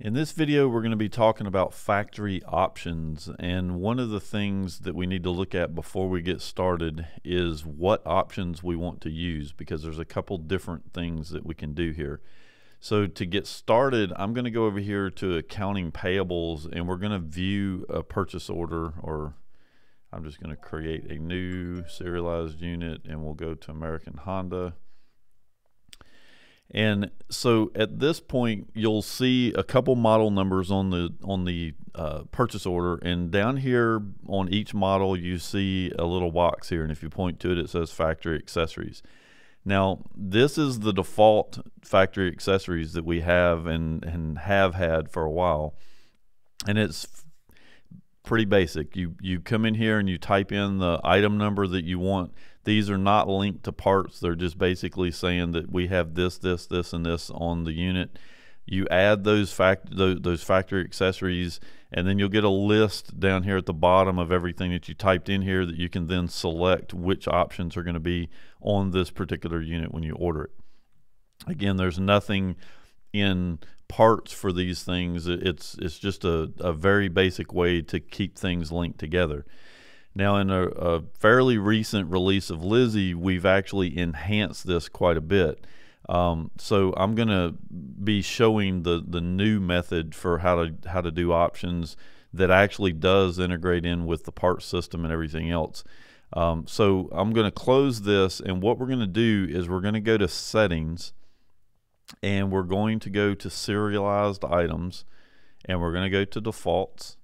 In this video, we're going to be talking about factory options. And one of the things that we need to look at before we get started is what options we want to use because there's a couple different things that we can do here. So to get started, I'm going to go over here to accounting payables and we're going to view a purchase order or I'm just going to create a new serialized unit and we'll go to American Honda. And so at this point, you'll see a couple model numbers on the on the uh, purchase order, and down here on each model, you see a little box here, and if you point to it, it says factory accessories. Now, this is the default factory accessories that we have and, and have had for a while, and it's pretty basic. You you come in here and you type in the item number that you want these are not linked to parts. They're just basically saying that we have this, this, this, and this on the unit. You add those, fact- those, those factory accessories, and then you'll get a list down here at the bottom of everything that you typed in here that you can then select which options are going to be on this particular unit when you order it. Again, there's nothing in parts for these things. It's it's just a, a very basic way to keep things linked together. Now, in a, a fairly recent release of Lizzie, we've actually enhanced this quite a bit. Um, so I'm going to be showing the, the new method for how to how to do options that actually does integrate in with the part system and everything else. Um, so I'm going to close this and what we're going to do is we're going to go to settings and we're going to go to serialized items and we're going to go to defaults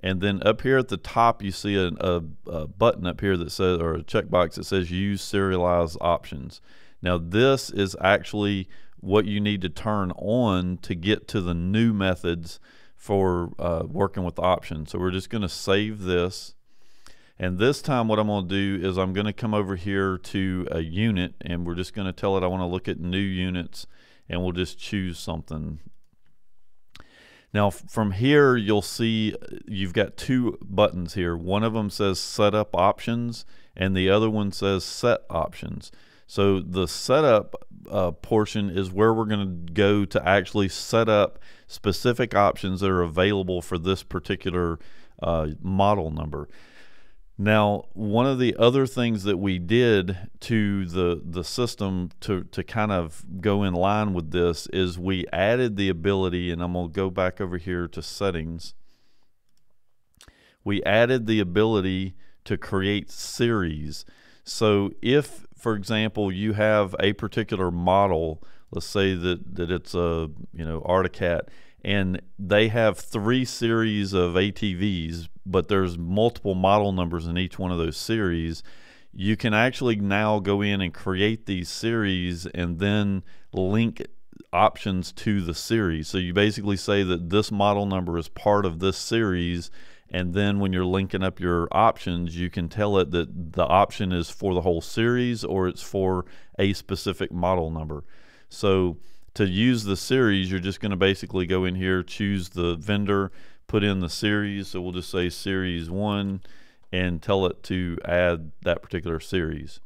and then up here at the top, you see a, a, a button up here that says, or a checkbox that says use serialize options. Now this is actually what you need to turn on to get to the new methods for uh, working with options. So we're just gonna save this. And this time what I'm gonna do is I'm gonna come over here to a unit and we're just gonna tell it I wanna look at new units and we'll just choose something now from here, you'll see uh, you've got two buttons here. One of them says setup options and the other one says set options. So the setup uh, portion is where we're going to go to actually set up specific options that are available for this particular uh, model number. Now, one of the other things that we did to the the system to to kind of go in line with this is we added the ability, and I'm gonna go back over here to settings. We added the ability to create series. So if, for example, you have a particular model, let's say that, that it's a you know Articat and they have three series of ATVs, but there's multiple model numbers in each one of those series. You can actually now go in and create these series and then link options to the series. So you basically say that this model number is part of this series. And then when you're linking up your options, you can tell it that the option is for the whole series or it's for a specific model number. So to use the series, you're just going to basically go in here, choose the vendor, put in the series. So we'll just say series one and tell it to add that particular series.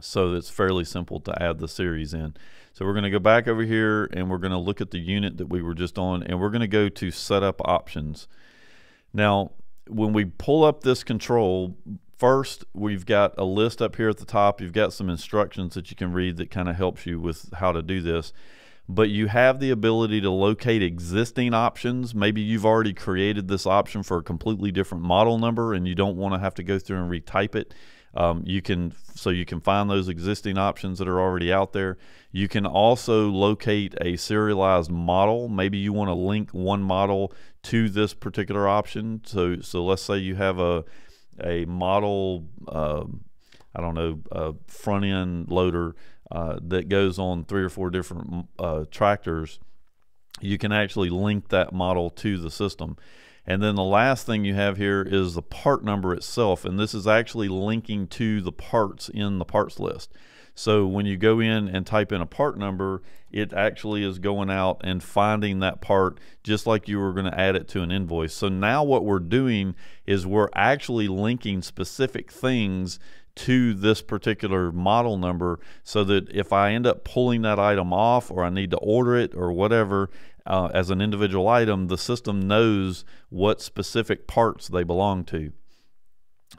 So it's fairly simple to add the series in. So we're going to go back over here and we're going to look at the unit that we were just on and we're going to go to setup options. Now, when we pull up this control, First, we've got a list up here at the top. You've got some instructions that you can read that kind of helps you with how to do this. But you have the ability to locate existing options. Maybe you've already created this option for a completely different model number and you don't want to have to go through and retype it. Um, you can so you can find those existing options that are already out there. You can also locate a serialized model. Maybe you want to link one model to this particular option. So so let's say you have a a model, uh, I don't know, front end loader uh, that goes on three or four different uh, tractors, you can actually link that model to the system. And then the last thing you have here is the part number itself, and this is actually linking to the parts in the parts list. So when you go in and type in a part number, it actually is going out and finding that part just like you were going to add it to an invoice. So now what we're doing is we're actually linking specific things to this particular model number so that if I end up pulling that item off or I need to order it or whatever uh, as an individual item, the system knows what specific parts they belong to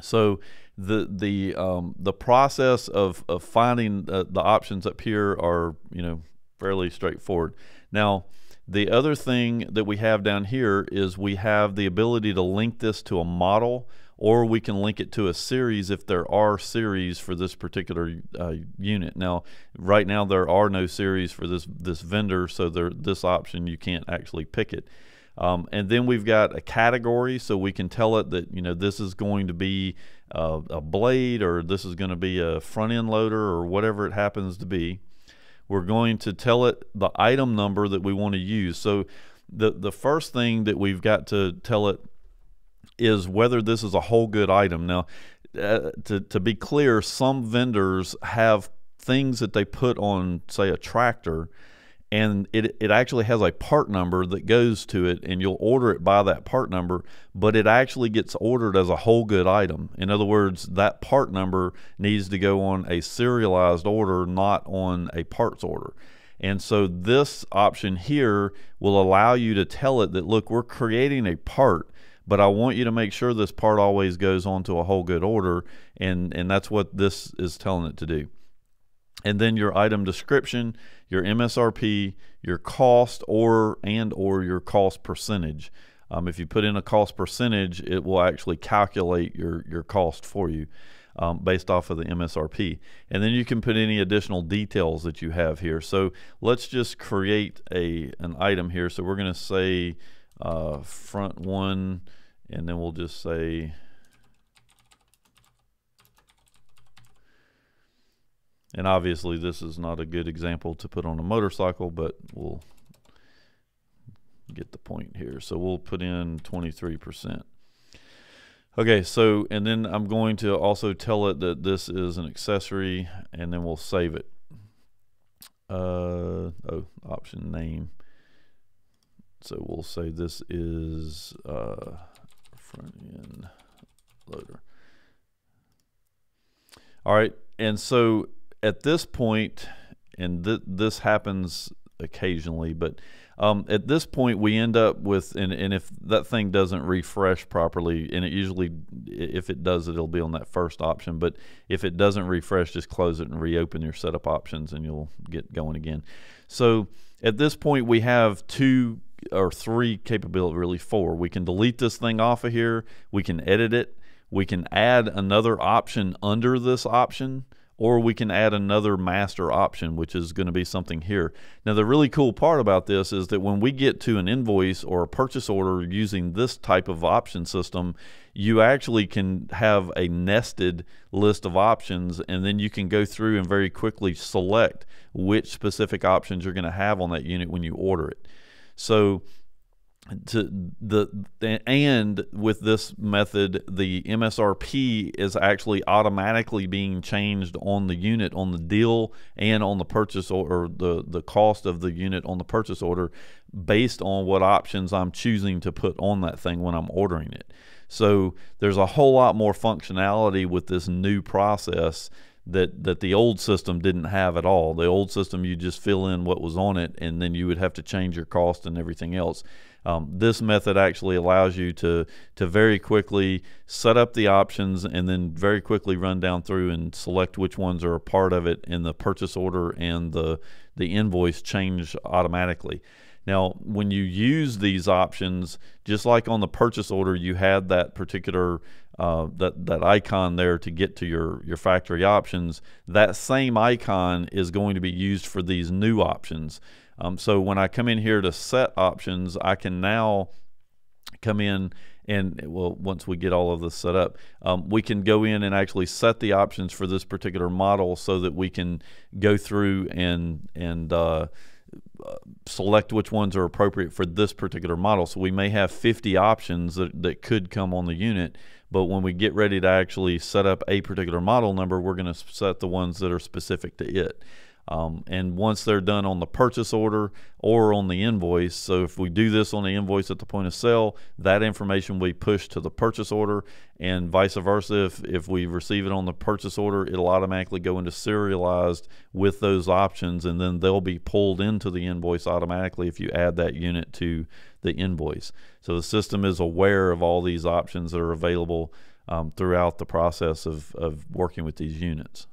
so the the um, the process of of finding uh, the options up here are you know fairly straightforward. Now the other thing that we have down here is we have the ability to link this to a model or we can link it to a series if there are series for this particular uh, unit. Now, right now there are no series for this this vendor, so there, this option you can't actually pick it. Um, and then we've got a category, so we can tell it that you know this is going to be uh, a blade, or this is going to be a front end loader, or whatever it happens to be. We're going to tell it the item number that we want to use. So the the first thing that we've got to tell it is whether this is a whole good item. Now, uh, to to be clear, some vendors have things that they put on, say, a tractor and it, it actually has a part number that goes to it and you'll order it by that part number but it actually gets ordered as a whole good item in other words that part number needs to go on a serialized order not on a parts order and so this option here will allow you to tell it that look we're creating a part but I want you to make sure this part always goes on to a whole good order and and that's what this is telling it to do and then your item description, your MSRP, your cost or and or your cost percentage. Um, if you put in a cost percentage, it will actually calculate your, your cost for you um, based off of the MSRP. And then you can put any additional details that you have here. So let's just create a an item here. So we're going to say uh, front one, and then we'll just say And obviously, this is not a good example to put on a motorcycle, but we'll get the point here. So we'll put in 23%. Okay, so, and then I'm going to also tell it that this is an accessory, and then we'll save it. Uh, oh, option name. So we'll say this is uh, front end loader. All right, and so at this point, and th this happens occasionally, but um, at this point we end up with, and, and if that thing doesn't refresh properly, and it usually, if it does, it'll be on that first option, but if it doesn't refresh, just close it and reopen your setup options and you'll get going again. So at this point we have two or three capability, really four. We can delete this thing off of here, we can edit it, we can add another option under this option, or we can add another master option, which is going to be something here. Now, the really cool part about this is that when we get to an invoice or a purchase order using this type of option system, you actually can have a nested list of options, and then you can go through and very quickly select which specific options you're going to have on that unit when you order it. So to the and with this method the MSRP is actually automatically being changed on the unit on the deal and on the purchase or, or the the cost of the unit on the purchase order based on what options I'm choosing to put on that thing when I'm ordering it. So there's a whole lot more functionality with this new process that that the old system didn't have at all. The old system you just fill in what was on it and then you would have to change your cost and everything else. Um, this method actually allows you to, to very quickly set up the options and then very quickly run down through and select which ones are a part of it and the purchase order and the, the invoice change automatically. Now, when you use these options, just like on the purchase order, you had that particular uh, that that icon there to get to your your factory options. That same icon is going to be used for these new options. Um, so when I come in here to set options, I can now come in and well, once we get all of this set up, um, we can go in and actually set the options for this particular model so that we can go through and and uh, uh select which ones are appropriate for this particular model. So we may have 50 options that, that could come on the unit, but when we get ready to actually set up a particular model number, we're going to set the ones that are specific to it. Um, and once they're done on the purchase order or on the invoice, so if we do this on the invoice at the point of sale, that information we push to the purchase order, and vice versa. If, if we receive it on the purchase order, it'll automatically go into serialized with those options, and then they'll be pulled into the invoice automatically if you add that unit to the invoice. So the system is aware of all these options that are available um, throughout the process of, of working with these units.